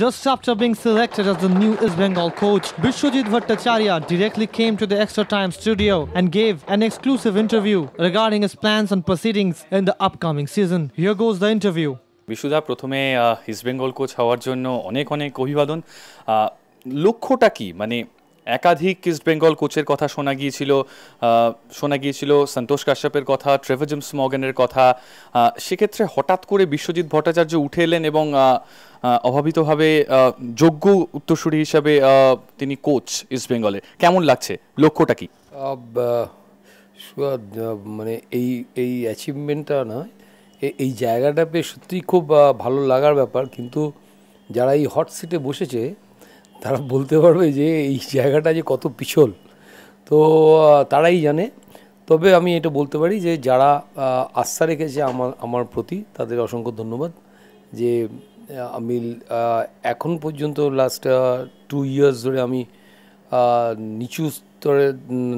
Just after being selected as the new East Bengal coach, Bishwajit Bhattacharya directly came to the Extra Time studio and gave an exclusive interview regarding his plans and proceedings in the upcoming season. Here goes the interview. বিশুদা প্রথমে east Bengal coach হওয়ার জন্য অনেক অনেক অভিবাদন লক্ষ্যটা কি মানে একাধিক ইস্ট বেঙ্গল কোচের কথা শোনা গিয়েছিল শোনা গিয়েছিল সন্তোষ কাশ্যপের কথা ট্রেভেজিম মগেনের কথা সেক্ষেত্রে হঠাৎ করে বিশ্বজিৎ ভট্টাচার্য উঠে এলেন এবং অভাবিতভাবে যোগ্য উত্তরসূরি হিসাবে তিনি কোচ ইস্ট বেঙ্গলে কেমন লাগছে লক্ষ্যটা কি মানে এই এই অ্যাচিভমেন্টটা নয় এই জায়গাটা পেয়ে সত্যিই খুব ভালো লাগার ব্যাপার কিন্তু যারা এই হট সিটে বসেছে তারা বলতে পারবে যে এই জায়গাটা যে কত পিছল তো তারাই জানে তবে আমি এটা বলতে পারি যে যারা আস্থা রেখেছে আমার আমার প্রতি তাদের অসংখ্য ধন্যবাদ যে আমি এখন পর্যন্ত লাস্ট টু ইয়ার্স ধরে আমি নিচু স্তরে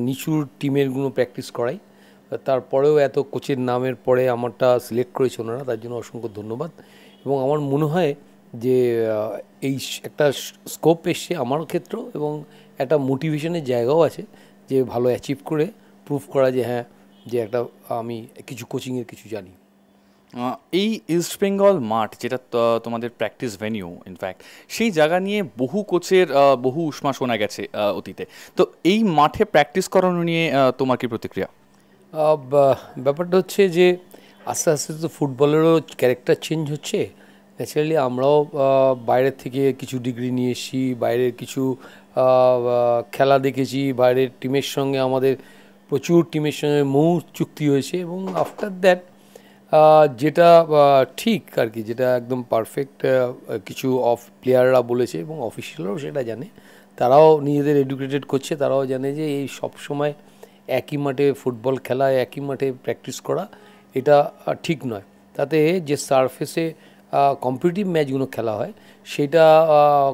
নিচুর টিমেরগুলো প্র্যাকটিস করাই তারপরেও এত কোচের নামের পরে আমারটা সিলেক্ট করেছে ওনারা তার জন্য অসংখ্য ধন্যবাদ এবং আমার মনে হয় যে এই একটা স্কোপ এসছে আমার ক্ষেত্র এবং একটা মোটিভেশনের জায়গাও আছে যে ভালো অ্যাচিভ করে প্রুফ করা যে হ্যাঁ যে একটা আমি কিছু কোচিংয়ের কিছু জানি এই ইস্ট বেঙ্গল মাঠ যেটা তোমাদের প্র্যাকটিস ভেনিউ ইনফ্যাক্ট সেই জায়গা নিয়ে বহু কোচের বহু উষ্মা শোনা গেছে অতীতে তো এই মাঠে প্র্যাকটিস করানো নিয়ে তোমার কি প্রতিক্রিয়া ব্যাপারটা হচ্ছে যে আস্তে আস্তে তো ফুটবলেরও ক্যারেক্টার চেঞ্জ হচ্ছে ন্যাচারালি আমরাও বাইরের থেকে কিছু ডিগ্রি নিয়ে এসেছি বাইরের কিছু খেলা দেখেছি বাইরের টিমের সঙ্গে আমাদের প্রচুর টিমের সঙ্গে মৌ চুক্তি হয়েছে এবং আফটার দ্যাট যেটা ঠিক আর কি যেটা একদম পারফেক্ট কিছু অফ প্লেয়াররা বলেছে এবং অফিসিয়ালরাও সেটা জানে তারাও নিজেদের এডুকেটেড করছে তারাও জানে যে এই সব সময় একই মাঠে ফুটবল খেলা একই মাঠে প্র্যাকটিস করা এটা ঠিক নয় তাতে যে সারফেসে কম্পিটিটিভ ম্যাচগুলো খেলা হয় সেটা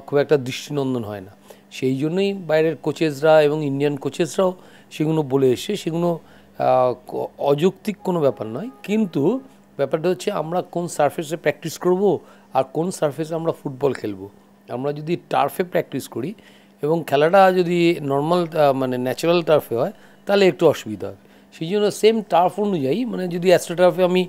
খুব একটা দৃষ্টিনন্দন হয় না সেই জন্যই বাইরের কোচেসরা এবং ইন্ডিয়ান কোচেসরাও সেগুলো বলে এসে সেগুলো অযৌক্তিক কোনো ব্যাপার নয় কিন্তু ব্যাপারটা হচ্ছে আমরা কোন সার্ফেসে প্র্যাকটিস করব আর কোন সার্ফেসে আমরা ফুটবল খেলব আমরা যদি টার্ফে প্র্যাকটিস করি এবং খেলাটা যদি নর্মাল মানে ন্যাচারাল টার্ফে হয় তাহলে একটু অসুবিধা হবে সেই জন্য সেম টার্ফ অনুযায়ী মানে যদি অ্যাস্ট্রো টার্ফে আমি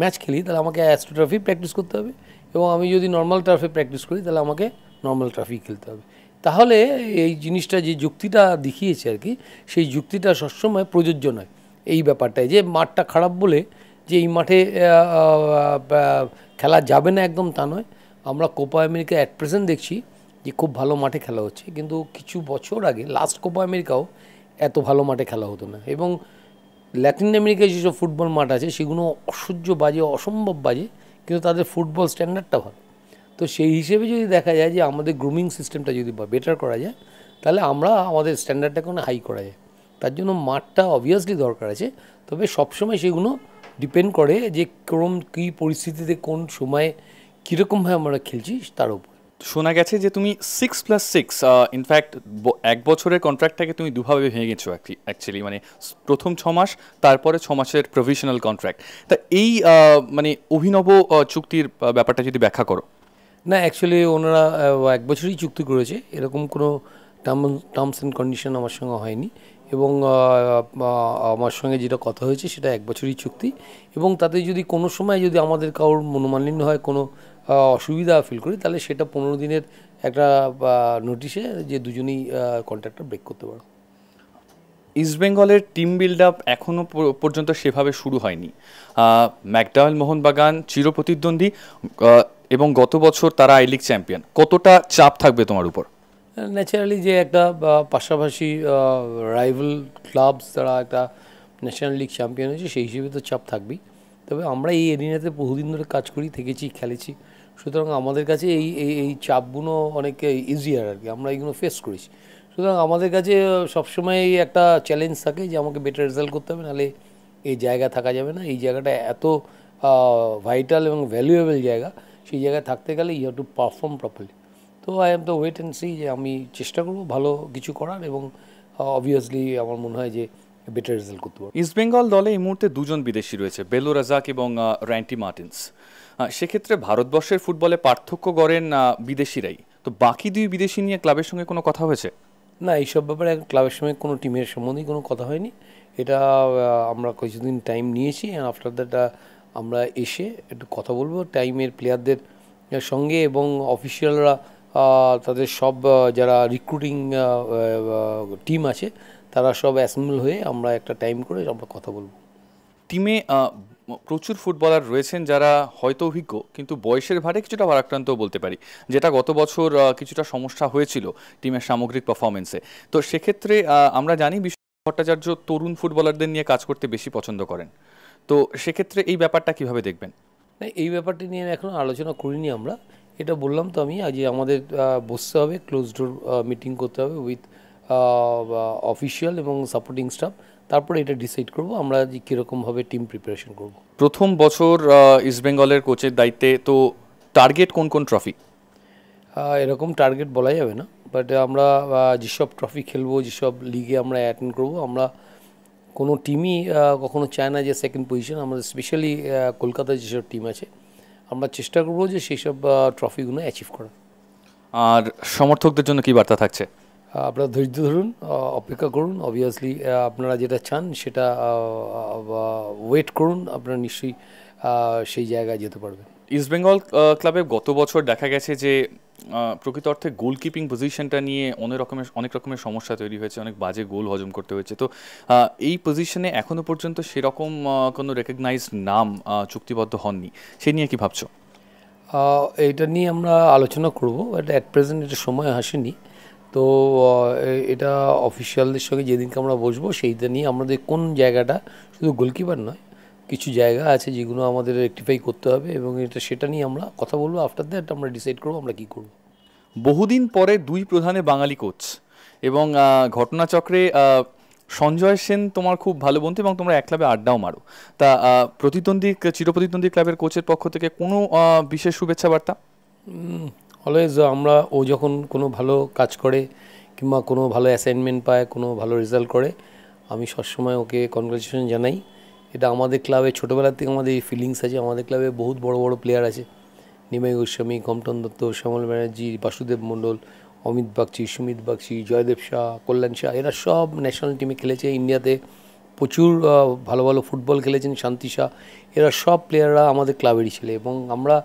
ম্যাচ খেলি তাহলে আমাকে অ্যাস্ট্রোট্রাফি প্র্যাকটিস করতে হবে এবং আমি যদি নর্মাল ট্রাফে প্র্যাকটিস করি তাহলে আমাকে নর্মাল ট্রাফি খেলতে হবে তাহলে এই জিনিসটা যে যুক্তিটা দেখিয়েছে আর কি সেই যুক্তিটা সবসময় প্রযোজ্য নয় এই ব্যাপারটায় যে মাঠটা খারাপ বলে যে এই মাঠে খেলা যাবে না একদম তা নয় আমরা কোপা আমেরিকা অ্যাট প্রেজেন্ট দেখছি যে খুব ভালো মাঠে খেলা হচ্ছে কিন্তু কিছু বছর আগে লাস্ট কোপা আমেরিকাও এত ভালো মাঠে খেলা হতো না এবং ল্যাটিন আমেরিকায় যেসব ফুটবল মাঠ আছে সেগুলো অসহ্য বাজে অসম্ভব বাজে কিন্তু তাদের ফুটবল স্ট্যান্ডার্ডটা ভালো তো সেই হিসেবে যদি দেখা যায় যে আমাদের গ্রুমিং সিস্টেমটা যদি বেটার করা যায় তাহলে আমরা আমাদের স্ট্যান্ডার্ডটাকে হাই করা যায় তার জন্য মাঠটা অবভিয়াসলি দরকার আছে তবে সবসময় সেগুলো ডিপেন্ড করে যে কোন কী পরিস্থিতিতে কোন সময়ে কীরকমভাবে আমরা খেলছি তার উপর শোনা গেছে যে তুমি সিক্স প্লাস সিক্স ইনফ্যাক্ট এক বছরের কন্ট্রাক্টটাকে তুমি দুভাবে ভেঙেছো অ্যাকচুয়ালি মানে প্রথম ছ মাস তারপরে ছ মাসের প্রভিশনাল কন্ট্রাক্ট তা এই মানে অভিনব চুক্তির ব্যাপারটা যদি ব্যাখ্যা করো না অ্যাকচুয়ালি ওনারা এক বছরই চুক্তি করেছে এরকম কোনো টার্মস অ্যান্ড কন্ডিশন আমার সঙ্গে হয়নি এবং আমার সঙ্গে যেটা কথা হয়েছে সেটা এক বছরই চুক্তি এবং তাতে যদি কোনো সময় যদি আমাদের কারোর মনোমালিন্য হয় কোনো অসুবিধা ফিল করি তাহলে সেটা পনেরো দিনের একটা নোটিশে যে দুজনেই কন্ট্রাক্টটা ব্রেক করতে পারো ইস্ট বেঙ্গলের টিম বিল্ড আপ এখনও পর্যন্ত সেভাবে শুরু হয়নি ম্যাকডাওয়েল মোহনবাগান চিরপ্রতিদ্বন্দ্বী এবং গত বছর তারা আই লিগ চ্যাম্পিয়ন কতটা চাপ থাকবে তোমার উপর ন্যাচারালি যে একটা পাশাপাশি রাইভেল ক্লাবস তারা একটা ন্যাশনাল লিগ চ্যাম্পিয়ন হয়েছে সেই হিসেবে তো চাপ থাকবেই তবে আমরা এই এরিনাতে বহুদিন ধরে কাজ করি থেকেছি খেলেছি সুতরাং আমাদের কাছে এই এই এই চাপগুলো অনেক ইজিয়ার আর কি আমরা এইগুলো ফেস করেছি সুতরাং আমাদের কাছে সবসময় একটা চ্যালেঞ্জ থাকে যে আমাকে বেটার রেজাল্ট করতে হবে নাহলে এই জায়গা থাকা যাবে না এই জায়গাটা এত ভাইটাল এবং ভ্যালুয়েবল জায়গা সেই জায়গায় থাকতে গেলে you have to perform properly তো I am the wait and see যে আমি চেষ্টা করব ভালো কিছু করার এবং অবভিয়াসলি আমার মনে হয় যে বেটার রেজাল্ট করতে পারবো ইস্টবেঙ্গল দলে এই মুহূর্তে দুজন বিদেশি রয়েছে বেলো রাজাক এবং র্যান্টি মার্টিন্স সেক্ষেত্রে ভারতবর্ষের ফুটবলে পার্থক্য গড়েন বিদেশিরাই তো বাকি দুই বিদেশি নিয়ে ক্লাবের সঙ্গে কোনো কথা হয়েছে না এইসব ব্যাপারে ক্লাবের সঙ্গে কোনো টিমের সম্বন্ধেই কোনো কথা হয়নি এটা আমরা কিছুদিন টাইম নিয়েছি অ্যান্ড আফটার দ্যাট আমরা এসে একটু কথা বলবো টাইমের প্লেয়ারদের সঙ্গে এবং অফিসিয়ালরা তাদের সব যারা রিক্রুটিং টিম আছে তারা সব অ্যাসেম্বল হয়ে আমরা একটা টাইম করে আমরা কথা বলবো টিমে প্রচুর ফুটবলার রয়েছেন যারা হয়তো অভিজ্ঞ কিন্তু বয়সের ভারে কিছুটা ভারাক্রান্ত বলতে পারি যেটা গত বছর কিছুটা সমস্যা হয়েছিল টিমের সামগ্রিক পারফরমেন্সে তো সেক্ষেত্রে আমরা জানি বিশ্ব ভট্টাচার্য তরুণ ফুটবলারদের নিয়ে কাজ করতে বেশি পছন্দ করেন তো সেক্ষেত্রে এই ব্যাপারটা কিভাবে দেখবেন এই ব্যাপারটি নিয়ে এখন আলোচনা করিনি আমরা এটা বললাম তো আমি আজ আমাদের বসতে হবে ক্লোজ ডোর মিটিং করতে হবে উইথ অফিসিয়াল এবং সাপোর্টিং স্টাফ তারপরে এটা ডিসাইড করব আমরা যে কীরকমভাবে টিম প্রিপারেশন করব প্রথম বছর ইস্ট বেঙ্গলের কোচের দায়িত্বে তো টার্গেট কোন কোন ট্রফি এরকম টার্গেট বলা যাবে না বাট আমরা যেসব ট্রফি খেলবো যেসব লিগে আমরা অ্যাটেন্ড করব আমরা কোনো টিমই কখনো চায় না যে সেকেন্ড পজিশন আমরা স্পেশালি কলকাতার যেসব টিম আছে আমরা চেষ্টা করবো যে সেই সব ট্রফিগুলো অ্যাচিভ করার আর সমর্থকদের জন্য কি বার্তা থাকছে আপনারা ধৈর্য ধরুন অপেক্ষা করুন অবভিয়াসলি আপনারা যেটা চান সেটা ওয়েট করুন আপনারা নিশ্চয়ই সেই জায়গায় যেতে পারবেন ইস্টবেঙ্গল ক্লাবে গত বছর দেখা গেছে যে প্রকৃত অর্থে গোলকিপিং পজিশনটা নিয়ে অনেক রকমের অনেক রকমের সমস্যা তৈরি হয়েছে অনেক বাজে গোল হজম করতে হয়েছে তো এই পজিশনে এখনও পর্যন্ত সেরকম কোনো রেকগনাইজড নাম চুক্তিবদ্ধ হননি সে নিয়ে কি ভাবছো এটা নিয়ে আমরা আলোচনা করবো এট অ্যাট প্রেজেন্ট এটা সময় আসেনি তো এটা অফিসিয়ালদের সঙ্গে যেদিনকে আমরা বসবো সেইটা নিয়ে আমাদের কোন জায়গাটা শুধু গোলকিপার নয় কিছু জায়গা আছে যেগুলো আমাদের রেকটিফাই করতে হবে এবং এটা সেটা নিয়ে আমরা কথা বলবো আফটার দ্যাট আমরা ডিসাইড করবো আমরা কী করবো বহুদিন পরে দুই প্রধানে বাঙালি কোচ এবং ঘটনাচক্রে সঞ্জয় সেন তোমার খুব ভালো বন্ধু এবং তোমরা এক ক্লাবে আড্ডাও মারো তা প্রতিদ্বন্দ্বী চিরপ্রতিদ্বন্দ্বী ক্লাবের কোচের পক্ষ থেকে কোনো বিশেষ শুভেচ্ছা বার্তা অলওয়েজ uh, আমরা ও যখন কোনো ভালো কাজ করে কিংবা কোনো ভালো অ্যাসাইনমেন্ট পায় কোনো ভালো রেজাল্ট করে আমি সবসময় ওকে কনগ্রাচুলেশন জানাই এটা আমাদের ক্লাবে ছোটোবেলার থেকে আমাদের এই ফিলিংস আছে আমাদের ক্লাবে বহুত বড় বড় প্লেয়ার আছে নিমাই গোস্বামী কমটন দত্ত শ্যামল ব্যানার্জি বাসুদেব মণ্ডল অমিত বাগচি সুমিত বাগচি জয়দেব শাহ কল্যাণ শাহ এরা সব ন্যাশনাল টিমে খেলেছে ইন্ডিয়াতে প্রচুর ভালো ভালো ফুটবল খেলেছেন শান্তি শাহ এরা সব প্লেয়াররা আমাদের ক্লাবেরই ছেলে এবং আমরা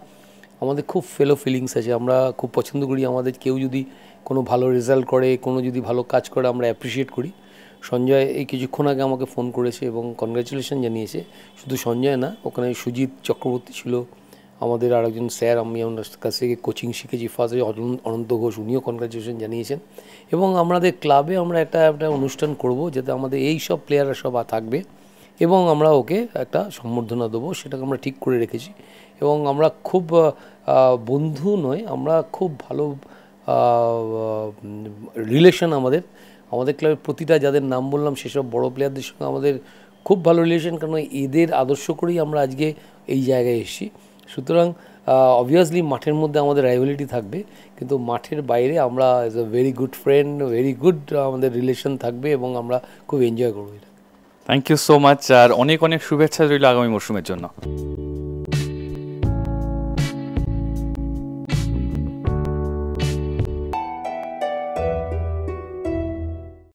আমাদের খুব ফেলো ফিলিংস আছে আমরা খুব পছন্দ করি আমাদের কেউ যদি কোনো ভালো রেজাল্ট করে কোনো যদি ভালো কাজ করে আমরা অ্যাপ্রিসিয়েট করি সঞ্জয় এই কিছুক্ষণ আগে আমাকে ফোন করেছে এবং কনগ্রাচুলেশন জানিয়েছে শুধু সঞ্জয় না ওখানে সুজিত চক্রবর্তী ছিল আমাদের আরেকজন স্যার আমি ওনার কাছ থেকে কোচিং শিখেছি ফার্স্ট অনন্ত ঘোষ উনিও কনগ্রাচুলেশন জানিয়েছেন এবং আমাদের ক্লাবে আমরা একটা একটা অনুষ্ঠান করব যাতে আমাদের এই সব প্লেয়াররা সব থাকবে এবং আমরা ওকে একটা সম্বর্ধনা দেবো সেটাকে আমরা ঠিক করে রেখেছি এবং আমরা খুব বন্ধু নই আমরা খুব ভালো রিলেশন আমাদের আমাদের ক্লাবের প্রতিটা যাদের নাম বললাম সেসব বড় প্লেয়ারদের সঙ্গে আমাদের খুব ভালো রিলেশন কারণ এদের আদর্শ করেই আমরা আজকে এই জায়গায় এসেছি সুতরাং অবভিয়াসলি মাঠের মধ্যে আমাদের রাইভেলিটি থাকবে কিন্তু মাঠের বাইরে আমরা as a very good friend very good আমাদের রিলেশন থাকবে এবং আমরা খুব এনজয় করবো এটা থ্যাংক ইউ সো মাচ আর অনেক অনেক শুভেচ্ছা রইল আগামী মরশুমের জন্য